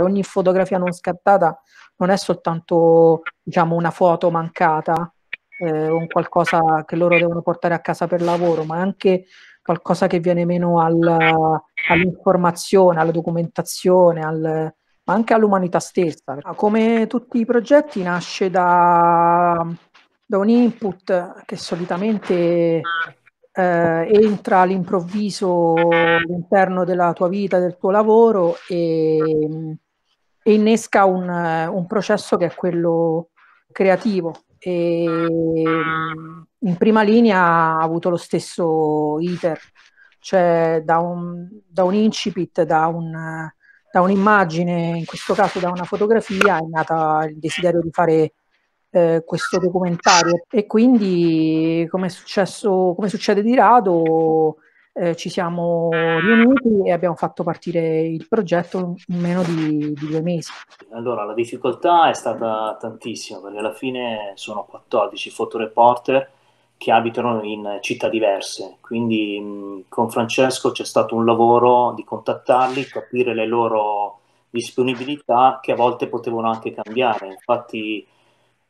Cioè, ogni fotografia non scattata non è soltanto diciamo, una foto mancata eh, o qualcosa che loro devono portare a casa per lavoro, ma è anche qualcosa che viene meno al, all'informazione, alla documentazione, al, ma anche all'umanità stessa. Ah, come tutti i progetti nasce da, da un input che solitamente eh, entra all'improvviso all'interno della tua vita, del tuo lavoro e e innesca un, eh, un processo che è quello creativo. E in prima linea ha avuto lo stesso iter, cioè da un, da un incipit, da, un, da, un'immagine, in questo caso da una fotografia, è nata il desiderio di fare eh, questo documentario e quindi come, è successo, come succede di rado eh, ci siamo riuniti e abbiamo fatto partire il progetto in meno di, di, due mesi. Allora, la difficoltà è stata tantissima, perché alla fine sono 14 fotoreporter che abitano in città diverse, quindi mh, con Francesco c'è stato un lavoro di contattarli, capire le loro disponibilità che a volte potevano anche cambiare. Infatti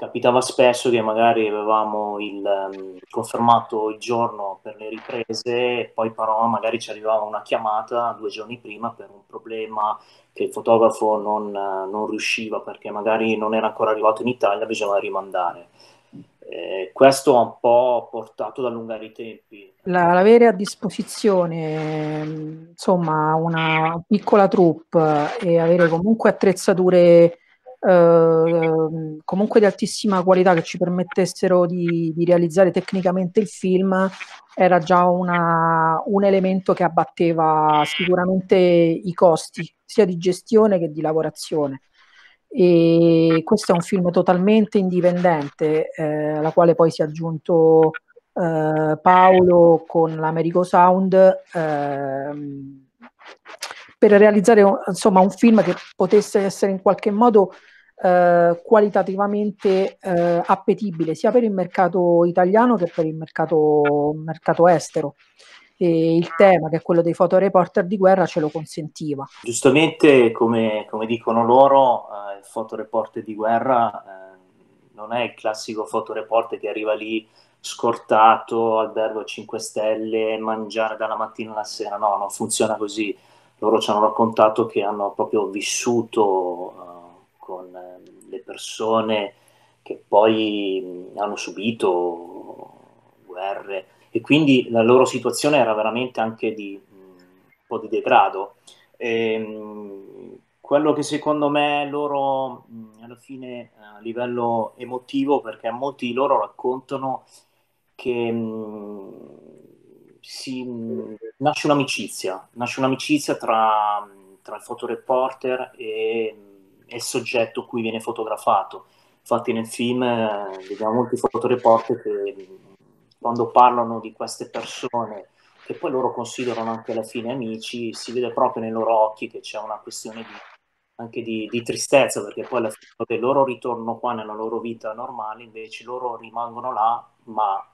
capitava spesso che magari avevamo il, um, confermato il giorno per le riprese e poi però magari ci arrivava una chiamata due giorni prima per un problema che il fotografo non, non riusciva perché magari non era ancora arrivato in Italia, bisognava rimandare. Eh, questo ha un po' portato ad allungare i tempi. L'avere a disposizione ehm, insomma una piccola troupe e avere comunque attrezzature eh, comunque di altissima qualità che ci permettessero di, di realizzare tecnicamente il film era già una, un elemento che abbatteva sicuramente i costi sia di gestione che di lavorazione. E questo è un film totalmente indipendente, eh, alla quale poi si è aggiunto eh, Paolo con l'Americo Sound eh, per realizzare insomma, un film che potesse essere in qualche modo eh, qualitativamente eh, appetibile sia per il mercato italiano che per il mercato, mercato estero. E il tema, che è quello dei fotoreporter di guerra, ce lo consentiva. Giustamente, come, come dicono loro, eh, il fotoreporter di guerra eh, non è il classico fotoreporter che arriva lì scortato, albergo 5 stelle, mangiare dalla mattina alla sera. No, non funziona così. Loro ci hanno raccontato che hanno proprio vissuto eh, con ehm, le persone che poi hanno subito guerre e quindi la loro situazione era veramente anche di un po' di degrado. E, ehm, quello che secondo me loro alla fine a livello emotivo, perché molti di loro raccontano che si, nasce un'amicizia, nasce un'amicizia tra, tra il fotoreporter e è il soggetto cui viene fotografato. Infatti nel film eh, vediamo molti fotoreporter che mm, quando parlano di queste persone che poi loro considerano anche alla fine amici, si vede proprio nei loro occhi che c'è una questione di, anche di, di, tristezza, perché poi alla fine del loro ritorno qua nella loro vita normale, invece loro rimangono là, ma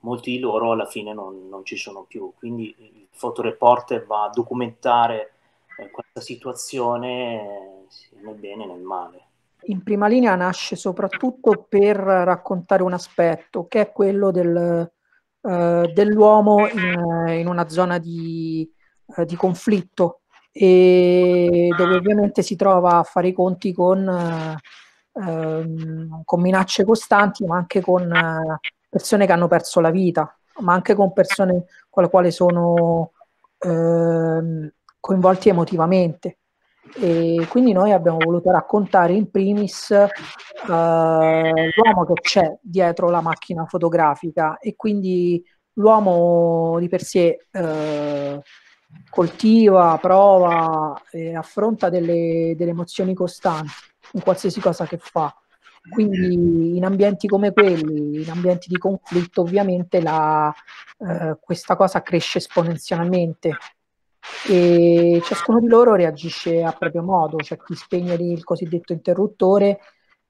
molti di loro alla fine non, non ci sono più. Quindi il fotoreporter va a documentare eh, questa situazione eh, sensi, nel bene né nel male. In prima linea nasce soprattutto per raccontare un aspetto, che è quello del, eh, dell'uomo in, in, una zona di, eh, di conflitto, e dove ovviamente si trova a fare i conti con, eh, ehm, con, minacce costanti, ma anche con eh, persone che hanno perso la vita, ma anche con persone con le quali sono ehm, coinvolti emotivamente. E quindi noi abbiamo voluto raccontare in primis eh, l'uomo che c'è dietro la macchina fotografica e quindi l'uomo di per sé eh, coltiva, prova, eh, affronta delle, delle emozioni costanti in qualsiasi cosa che fa. Quindi in ambienti come quelli, in ambienti di conflitto, ovviamente la, eh, questa cosa cresce esponenzialmente e ciascuno di loro reagisce a proprio modo, c'è cioè chi spegne il cosiddetto interruttore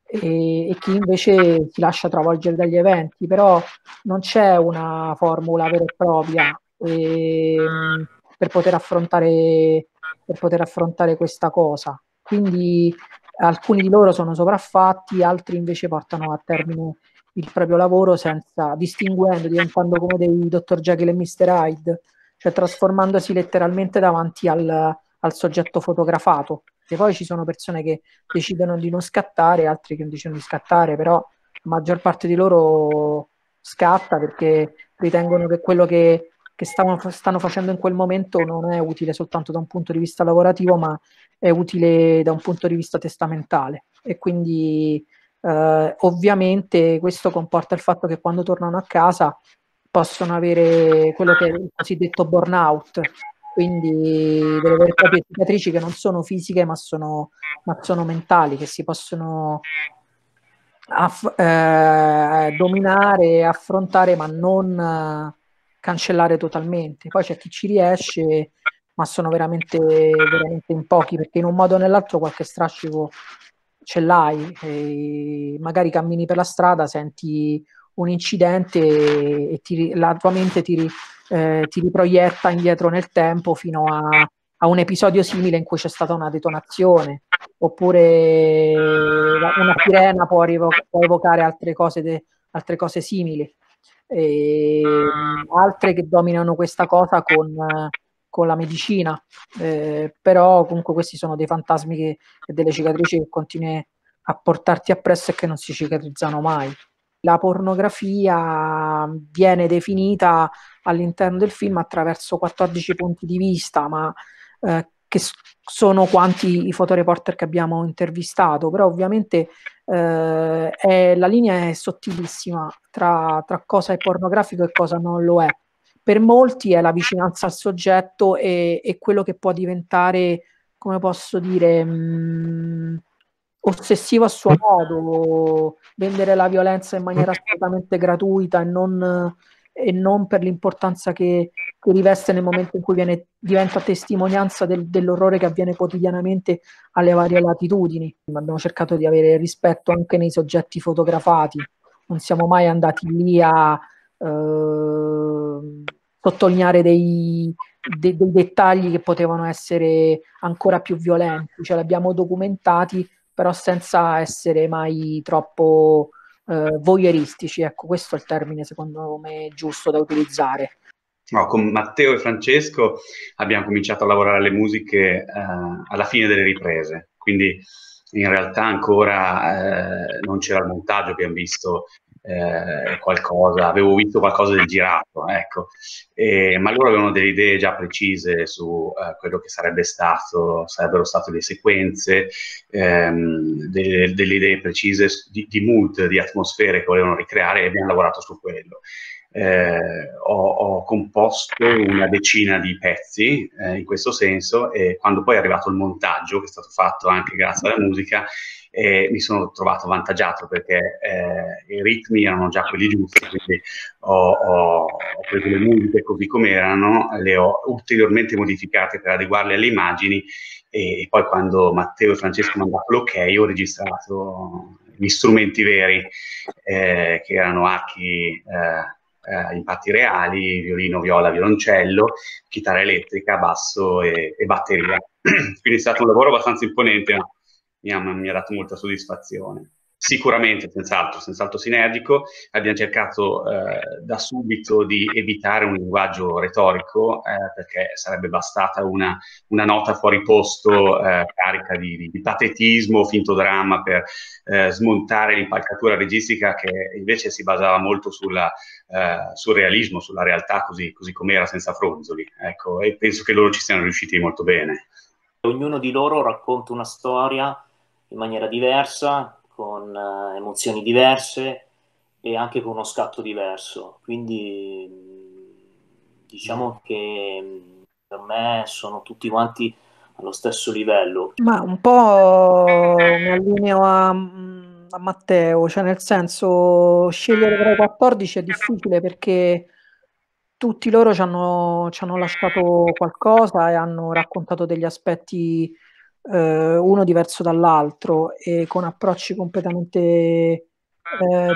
e, e, chi invece si lascia travolgere dagli eventi, però non c'è una formula vera e propria e, per, poter affrontare, per poter affrontare questa cosa. Quindi alcuni di loro sono sopraffatti, altri invece portano a termine il proprio lavoro senza distinguendo, diventando come dei dottor Jekyll e Mr. Hyde cioè trasformandosi letteralmente davanti al, al soggetto fotografato. E poi ci sono persone che decidono di non scattare, altri che non decidono di scattare, però la maggior parte di loro scatta perché ritengono che quello che, che stavano, stanno facendo in quel momento non è utile soltanto da un punto di vista lavorativo, ma è utile da un punto di vista testamentale. E quindi eh, ovviamente questo comporta il fatto che quando tornano a casa possono avere quello che è il cosiddetto burnout, quindi delle vere e proprie cicatrici che non sono fisiche ma sono, ma sono mentali, che si possono aff- eh, dominare, affrontare ma non cancellare totalmente. Poi c'è chi ci riesce, ma sono veramente, veramente in pochi, perché in un modo o nell'altro qualche strascico ce l'hai, magari cammini per la strada, senti un incidente e ti, la tua mente ti, eh, ti, riproietta indietro nel tempo fino a, a, un episodio simile in cui c'è stata una detonazione, oppure una sirena può, evoc- può evocare altre cose, de- altre cose simili. E altre che dominano questa cosa con, con la medicina, eh, però comunque questi sono dei fantasmi e delle cicatrici che continui a portarti appresso e che non si cicatrizzano mai la pornografia viene definita all'interno del film attraverso 14 punti di vista, ma eh, che sono quanti i fotoreporter che abbiamo intervistato, però ovviamente eh, è, la linea è sottilissima tra, tra, cosa è pornografico e cosa non lo è. Per molti è la vicinanza al soggetto e, e quello che può diventare, come posso dire, mh, mm, ossessivo a suo modo, vendere la violenza in maniera assolutamente gratuita e non, e non per l'importanza che, che, riveste nel momento in cui viene, diventa testimonianza del, dell'orrore che avviene quotidianamente alle varie latitudini. Abbiamo cercato di avere rispetto anche nei soggetti fotografati, non siamo mai andati lì a... Eh, sottolineare dei, dei, dei, dettagli che potevano essere ancora più violenti, cioè li abbiamo documentati però senza essere mai troppo eh, voyeuristici. Ecco, questo è il termine secondo me giusto da utilizzare. No, con Matteo e Francesco abbiamo cominciato a lavorare alle musiche eh, alla fine delle riprese, quindi in realtà ancora eh, non c'era il montaggio, abbiamo visto eh, qualcosa, avevo visto qualcosa del girato, ecco. E, ma loro avevano delle idee già precise su eh, quello che sarebbe stato, sarebbero state le sequenze, ehm, delle, delle, idee precise di, di, mood, di atmosfere che volevano ricreare e abbiamo lavorato su quello. Eh, ho, ho, composto una decina di pezzi eh, in questo senso e quando poi è arrivato il montaggio, che è stato fatto anche grazie alla musica, e mi sono trovato avvantaggiato perché eh, i ritmi erano già quelli giusti, quindi ho, ho, ho preso le musiche così come erano, le ho ulteriormente modificate per adeguarle alle immagini e poi quando Matteo e Francesco mi hanno dato l'ok ho registrato gli strumenti veri eh, che erano archi eh, eh, in parti reali, violino, viola, violoncello, chitarra elettrica, basso e, e batteria. Quindi è stato un lavoro abbastanza imponente, ma mi ha, mi ha dato molta soddisfazione. Sicuramente, senz'altro, senz'altro sinergico, abbiamo cercato eh, da subito di evitare un linguaggio retorico eh, perché sarebbe bastata una, una nota fuori posto eh, carica di, di, patetismo, finto dramma per eh, smontare l'impalcatura registica che invece si basava molto sulla, eh, sul realismo, sulla realtà così, così com'era, senza fronzoli. Ecco, e penso che loro ci siano riusciti molto bene. Ognuno di loro racconta una storia in maniera diversa, con eh, emozioni diverse e anche con uno scatto diverso. Quindi mm, diciamo mm. che mm, per me sono tutti quanti allo stesso livello. Ma un po' mi allineo a, a Matteo, cioè nel senso scegliere tra i 14 è difficile perché tutti loro ci hanno, ci hanno lasciato qualcosa e hanno raccontato degli aspetti eh, uno diverso dall'altro e con approcci completamente eh,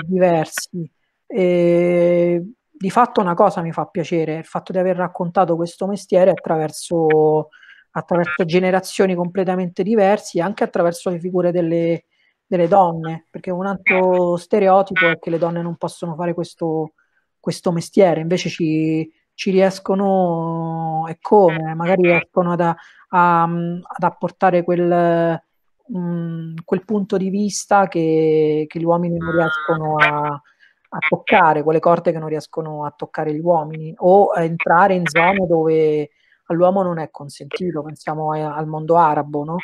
diversi. E di fatto una cosa mi fa piacere, il fatto di aver raccontato questo mestiere attraverso, attraverso generazioni completamente diverse e anche attraverso le figure delle, delle donne, perché un altro stereotipo è che le donne non possono fare questo, questo mestiere, invece ci, ci riescono e come, magari riescono ad, a, mm, ad apportare quel, mh, mm, quel, punto di vista che, che gli uomini non riescono ah, a, a toccare, quelle corde che non riescono a toccare gli uomini, o a entrare in zone dove all'uomo non è consentito, pensiamo a, al mondo arabo, no?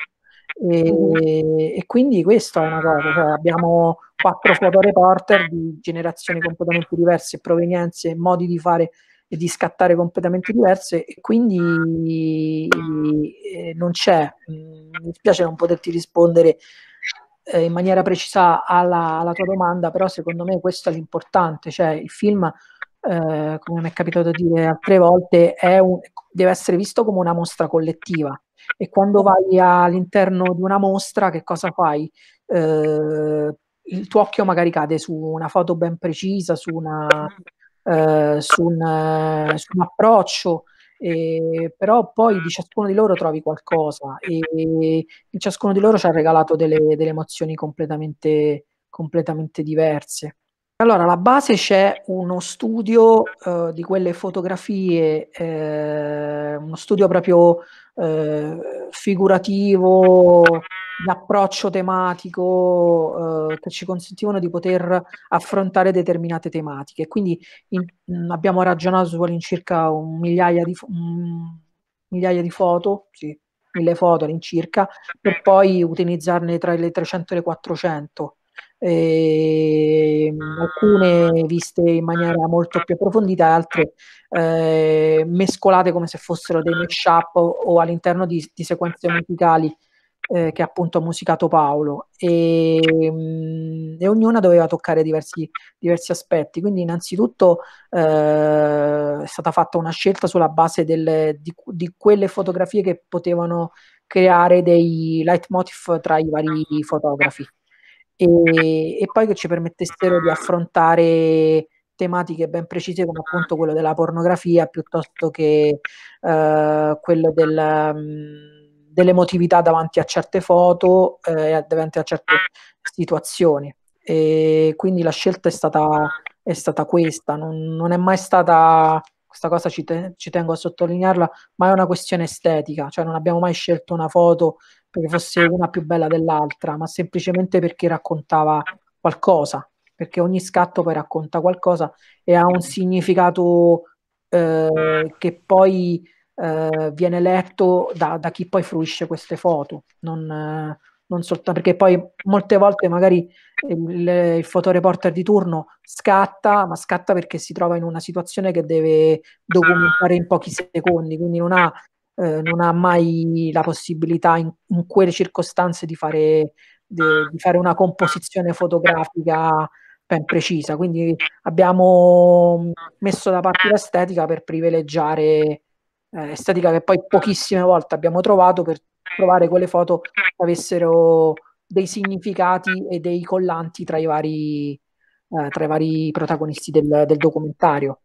E, e, quindi questa è una cosa, cioè abbiamo quattro fotoreporter di generazioni completamente diverse, provenienze, modi di fare di scattare completamente diverse e quindi eh, non c'è, mm, mi dispiace non poterti rispondere eh, in maniera precisa alla, alla, tua domanda, però secondo me questo è l'importante, cioè il film, eh, come mi è capitato di dire altre volte, un, deve essere visto come una mostra collettiva e quando vai all'interno di una mostra che cosa fai? Eh, il tuo occhio magari cade su una foto ben precisa, su una eh, su, un, eh, su, un, approccio, eh, però poi di ciascuno di loro trovi qualcosa e, ciascuno di loro ci ha regalato delle, delle emozioni completamente, completamente, diverse. Allora, alla base c'è uno studio eh, di quelle fotografie, eh, uno studio proprio eh, figurativo, l'approccio tematico eh, che ci consentivano di poter affrontare determinate tematiche. Quindi in, mm, abbiamo ragionato su all'incirca un migliaia di, un migliaia di foto, sì, mille foto all'incirca, per poi utilizzarne tra le 300 e le 400. Eh, alcune viste in maniera molto più approfondita, altre eh, mescolate come se fossero dei match-up o, o all'interno di, di, sequenze musicali eh, che appunto ha musicato Paolo e, mm, e ognuna doveva toccare diversi, diversi aspetti. Quindi innanzitutto eh, è stata fatta una scelta sulla base delle, di, di, quelle fotografie che potevano creare dei leitmotiv tra i vari fotografi e, e poi che ci permettessero di affrontare tematiche ben precise come appunto quello della pornografia piuttosto che eh, quello del... Mm, dell'emotività davanti a certe foto eh, e eh, davanti a certe situazioni. E quindi la scelta è stata, è stata questa, non, non, è mai stata, questa cosa ci, te, ci, tengo a sottolinearla, ma è una questione estetica, cioè non abbiamo mai scelto una foto perché fosse una più bella dell'altra, ma semplicemente perché raccontava qualcosa, perché ogni scatto poi racconta qualcosa e ha un significato eh, che poi eh, viene letto da, da, chi poi fruisce queste foto, non, eh, non soltanto perché poi molte volte magari il, il, fotoreporter di turno scatta, ma scatta perché si trova in una situazione che deve documentare in pochi secondi, quindi non ha, eh, non ha mai la possibilità in, in quelle circostanze di fare, di, di fare una composizione fotografica ben precisa. Quindi abbiamo messo da parte l'estetica per privilegiare eh, estetica che poi pochissime volte abbiamo trovato per trovare quelle foto che avessero dei significati e dei collanti tra i vari, eh, tra i vari protagonisti del, del documentario.